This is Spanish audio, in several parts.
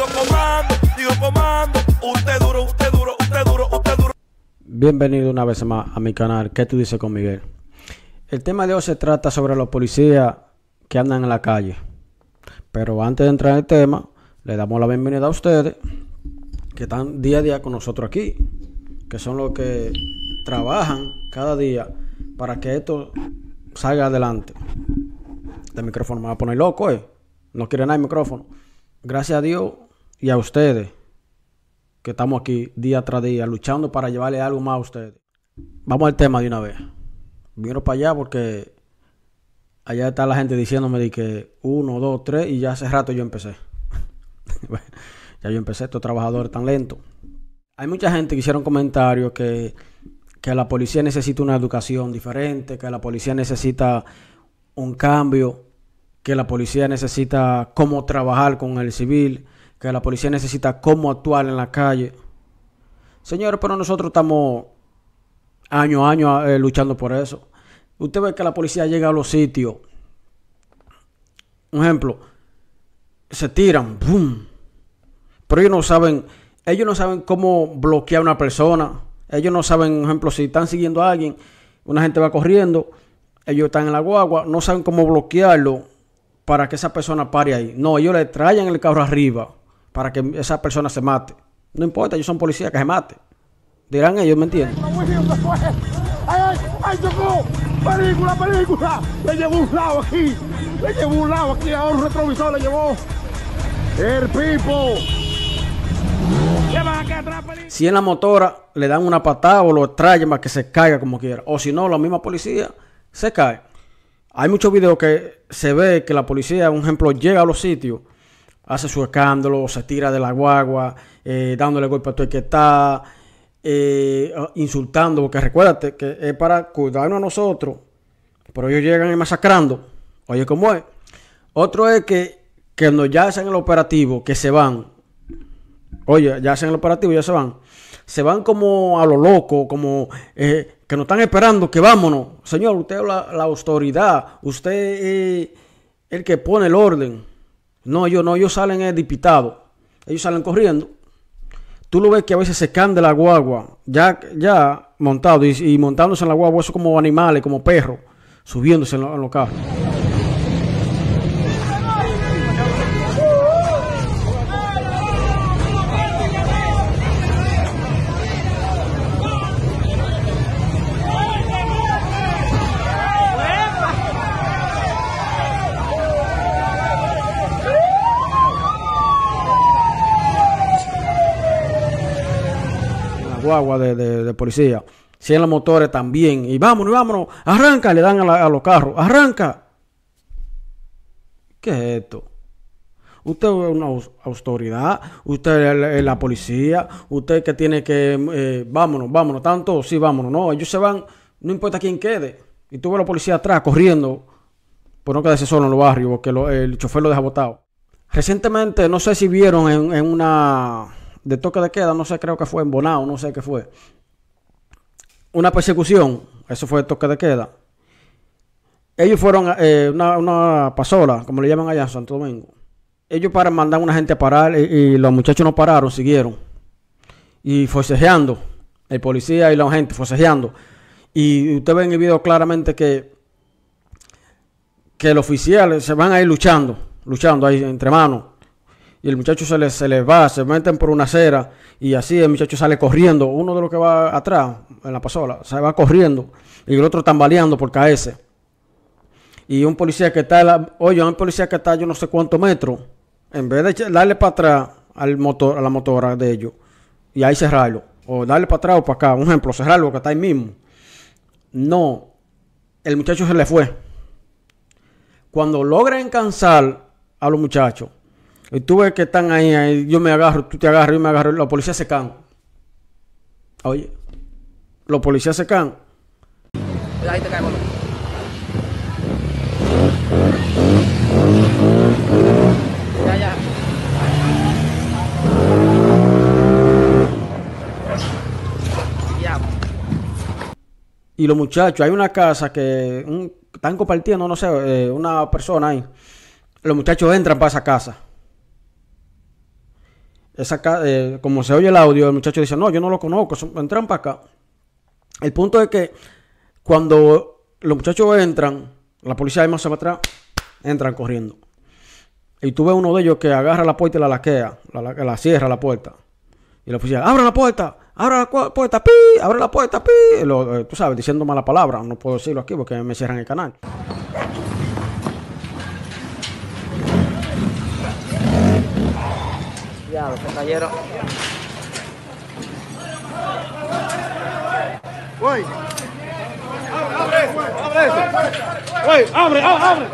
comando, comando, usted duro, usted duro, usted duro, usted duro. Bienvenido una vez más a mi canal, ¿Qué tú dices con Miguel? El tema de hoy se trata sobre los policías que andan en la calle. Pero antes de entrar en el tema, le damos la bienvenida a ustedes que están día a día con nosotros aquí, que son los que trabajan cada día para que esto salga adelante. Este micrófono me va a poner loco, eh. No quiere nada el micrófono gracias a Dios y a ustedes que estamos aquí día tras día luchando para llevarle algo más a ustedes. Vamos al tema de una vez. Vino para allá porque allá está la gente diciéndome de que uno, dos, tres y ya hace rato yo empecé. ya yo empecé, estos trabajadores tan lentos. Hay mucha gente que hicieron comentarios que, que la policía necesita una educación diferente, que la policía necesita un cambio que la policía necesita cómo trabajar con el civil, que la policía necesita cómo actuar en la calle. Señores, pero nosotros estamos año a año eh, luchando por eso. Usted ve que la policía llega a los sitios. Un ejemplo, se tiran, ¡boom! Pero ellos no saben, ellos no saben cómo bloquear a una persona. Ellos no saben, por ejemplo, si están siguiendo a alguien, una gente va corriendo, ellos están en la guagua, no saben cómo bloquearlo para que esa persona pare ahí. No, ellos le traen el carro arriba para que esa persona se mate. No importa, ellos son policías, que se mate. Dirán ellos, ¿me entienden? Pues. ¡Ay, ay, ¡Película, película! Le llevó un lado aquí. Le llevó un lado aquí. Ahora un retrovisor le llevó. El pipo. Si en la motora le dan una patada o lo traen para que se caiga como quiera. O si no, la misma policía se cae. Hay muchos videos que se ve que la policía, un ejemplo, llega a los sitios, hace su escándalo, se tira de la guagua, eh, dándole golpe a todo el que está, insultando, porque recuérdate que es para cuidarnos a nosotros, pero ellos llegan y masacrando. Oye, ¿cómo es? Otro es que, cuando ya hacen el operativo, que se van. Oye, ya hacen el operativo, ya se van se van como a lo loco, como eh, que nos están esperando, que vámonos. Señor, usted es la, autoridad, usted es el que pone el orden. No, yo no, ellos salen edipitados, eh, ellos salen corriendo. Tú lo ves que a veces se cande la guagua, ya, ya montado y, montándose en la guagua, eso como animales, como perros, subiéndose a lo, los carros. agua de, policía. Si en los motores también. Y vámonos, vámonos. Arranca, le dan a, los carros. Arranca. ¿Qué es esto? Usted es una autoridad, usted es la policía, usted que tiene que, eh, vámonos, vámonos, tanto, sí, vámonos, no, ellos se van, no importa quién quede. Y tuvo la policía atrás corriendo, por no quedarse solo en los barrios, porque el chofer lo deja botado. Recientemente, no sé si vieron en una de toque de queda, no sé, creo que fue en Bonao, no sé qué fue. Una persecución, eso fue el toque de queda. Ellos fueron eh, una, una pasola, como le llaman allá en Santo Domingo. Ellos para mandar a una gente a parar y, los muchachos no pararon, siguieron. Y forcejeando, el policía y la gente forcejeando. Y ustedes ven en el video claramente que, que los oficiales se van a ir luchando, luchando ahí entre manos y el muchacho se le, les va, se meten por una acera y así el muchacho sale corriendo. Uno de los que va atrás en la pasola se va corriendo y el otro tambaleando por ese Y un policía que está, oye, un policía que está yo no sé cuántos metros, en vez de darle para atrás al motor, a la motora de ellos y ahí cerrarlo, o darle para atrás o para acá, un ejemplo, cerrarlo que está ahí mismo. No, el muchacho se le fue. Cuando logran cansar a los muchachos, y tú ves que están ahí, yo me agarro, tú te agarras, yo me agarro, los policías se can. Oye, los policías se can. Ahí te cae, Ya, ya. Y los muchachos, hay una casa que están compartiendo, no sé, eh, una persona ahí. Los muchachos entran para esa casa eh, como se oye el audio, el muchacho dice, no, yo no lo conozco, entran para acá. El punto es que cuando los muchachos entran, la policía además se va atrás, entran corriendo. Y tú ves uno de ellos que agarra la puerta y la laquea, la, cierra la puerta. Y la policía, abra la puerta, abra la puerta, pi, abre la puerta, pi. Eh, tú sabes, diciendo mala palabra, no puedo decirlo aquí porque me cierran el canal. Ya, los cayeron. ¡Uy! Abre, abre, abre. ¡Uy! abre, abre, abre.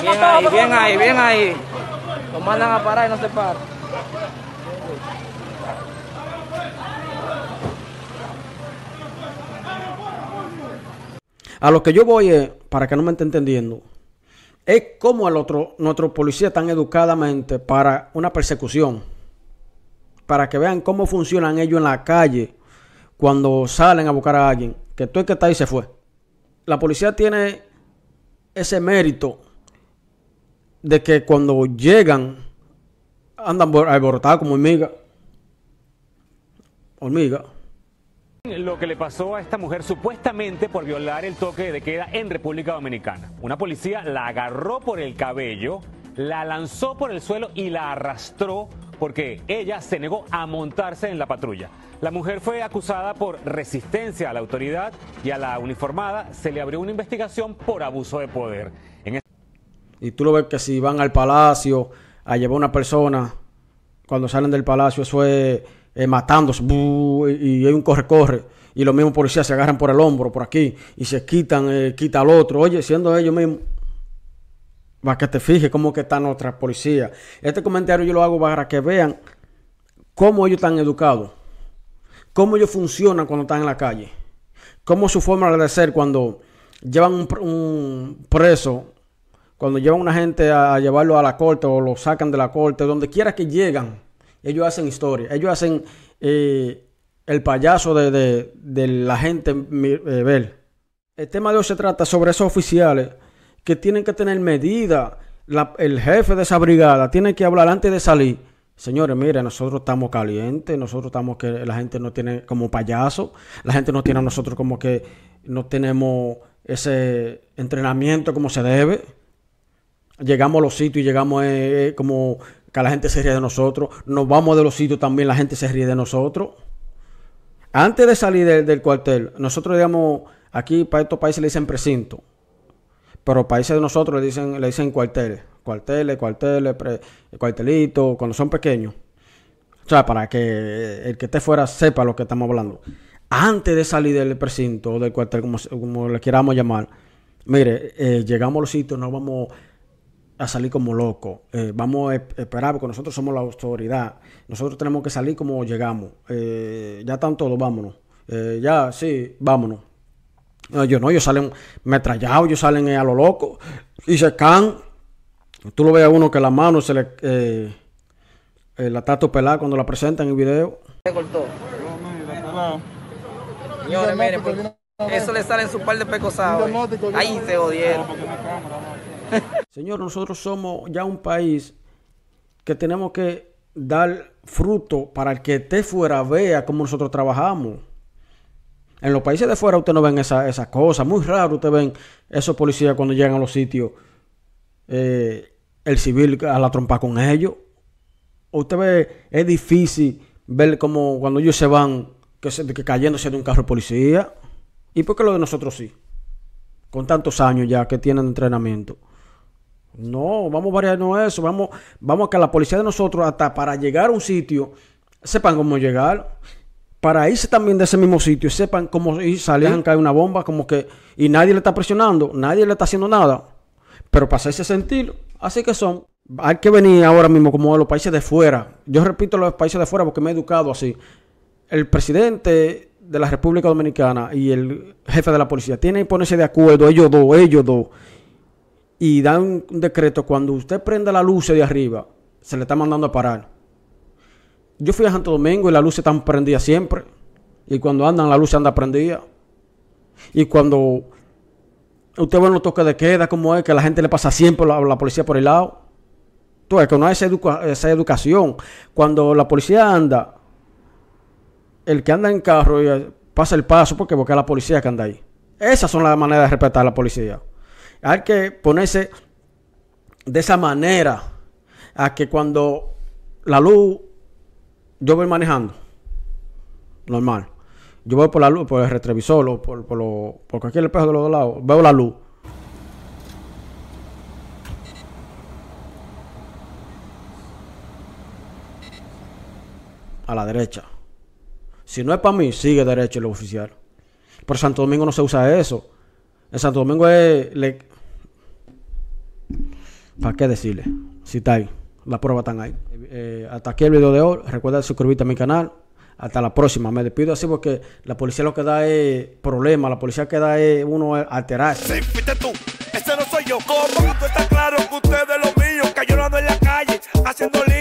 Bien ahí, bien ahí, bien ahí. Lo mandan a parar y no se para. A lo que yo voy es, para que no me esté entendiendo, es como el otro, nuestro policía tan educadamente para una persecución. Para que vean cómo funcionan ellos en la calle cuando salen a buscar a alguien. Que tú el que está ahí se fue. La policía tiene ese mérito de que cuando llegan andan alborotados como hormigas. Hormiga. Lo que le pasó a esta mujer supuestamente por violar el toque de queda en República Dominicana. Una policía la agarró por el cabello, la lanzó por el suelo y la arrastró porque ella se negó a montarse en la patrulla. La mujer fue acusada por resistencia a la autoridad y a la uniformada se le abrió una investigación por abuso de poder. y tú lo ves que si van al palacio a llevar a una persona, cuando salen del palacio, eso es eh, matándose, y hay un corre-corre, y los mismos policías se agarran por el hombro, por aquí, y se quitan, eh, quita al otro, oye, siendo ellos mismos. Para que te fije cómo que están otras policías. Este comentario yo lo hago para que vean cómo ellos están educados, cómo ellos funcionan cuando están en la calle, cómo su forma de ser cuando llevan un, preso, cuando llevan a una gente a llevarlo a la corte o lo sacan de la corte, donde quiera que llegan ellos hacen historia, ellos hacen eh, el payaso de, la gente eh, ver. El tema de hoy se trata sobre esos oficiales que tienen que tener medida. el jefe de esa brigada tiene que hablar antes de salir. Señores, mire, nosotros estamos calientes, nosotros estamos que la gente no tiene como payaso, la gente no tiene a nosotros como que no tenemos ese entrenamiento como se debe. Llegamos a los sitios y llegamos eh, como que la gente se ríe de nosotros. Nos vamos de los sitios también, la gente se ríe de nosotros. Antes de salir del cuartel, nosotros digamos, aquí para estos países le dicen precinto, pero países de nosotros le dicen, le dicen cuarteles, cuarteles, cuarteles, cuartelito, cuando son pequeños. O sea, para que el que esté fuera sepa lo que estamos hablando. Antes de salir del precinto o del cuartel, como, como le queramos llamar, mire, eh, llegamos a los sitios, nos vamos a salir como loco. Eh, vamos a esperar porque nosotros somos la autoridad. Nosotros tenemos que salir como llegamos. Eh, ya están todos, vámonos. Eh, ya, sí, vámonos. No, yo no, ellos salen metrallados, ellos salen a lo loco y se can. Tú lo ves a uno que la mano se le. la tato pelada cuando la presentan en el video. cortó. Señores, miren, eso le sale en su par de pecosados. Ahí se odieron Señor, nosotros somos ya un país que tenemos que dar fruto para el que esté fuera vea cómo nosotros trabajamos. En los países de fuera usted no ven esas cosas. Muy raro usted ven esos policías cuando llegan a los sitios, eh, el civil a la trompa con ellos. Usted ve, es difícil ver como cuando ellos se van, que, se, cayéndose de un carro de policía. ¿Y por qué lo de nosotros sí? Con tantos años ya que tienen entrenamiento. No, vamos variando eso. Vamos, vamos a que la policía de nosotros, hasta para llegar a un sitio, sepan cómo llegar. Para irse también de ese mismo sitio, sepan cómo ir, salían, cae una bomba, como que. Y nadie le está presionando, nadie le está haciendo nada. Pero para hacerse sentir, así que son. Hay que venir ahora mismo como a los países de fuera. Yo repito los países de fuera porque me he educado así. El presidente de la República Dominicana y el jefe de la policía tienen que ponerse de acuerdo, ellos dos, ellos dos y dan un decreto, cuando usted prende la luz de arriba, se le está mandando a parar. Yo fui a Santo Domingo y la luz está prendida siempre. Y cuando andan, la luz anda prendida. Y cuando usted ve los toques de queda, como es que la gente le pasa siempre la, policía por el lado. Entonces, que no hay esa, esa educación. Cuando la policía anda, el que anda en carro eh, pasa el paso porque porque es la policía que anda ahí. Esas son las maneras de respetar a la policía. Hay que ponerse de esa manera a que cuando la luz, yo voy manejando, normal. Yo voy por la luz, por el retrovisor o por, por, lo, por cualquier espejo de los dos lados, veo la luz. a la derecha. Si no es para mí, sigue derecho el oficial. Pero Santo Domingo no se usa eso. En Santo Domingo es. ¿Para qué decirle? Si está ahí. Las pruebas están ahí. Eh, hasta aquí el video de hoy. Recuerda suscribirte a mi canal. Hasta la próxima. Me despido así porque la policía lo que da es problema. La policía que da es uno alterarse. Sí, tú. Ese no soy yo. claro que lo en la calle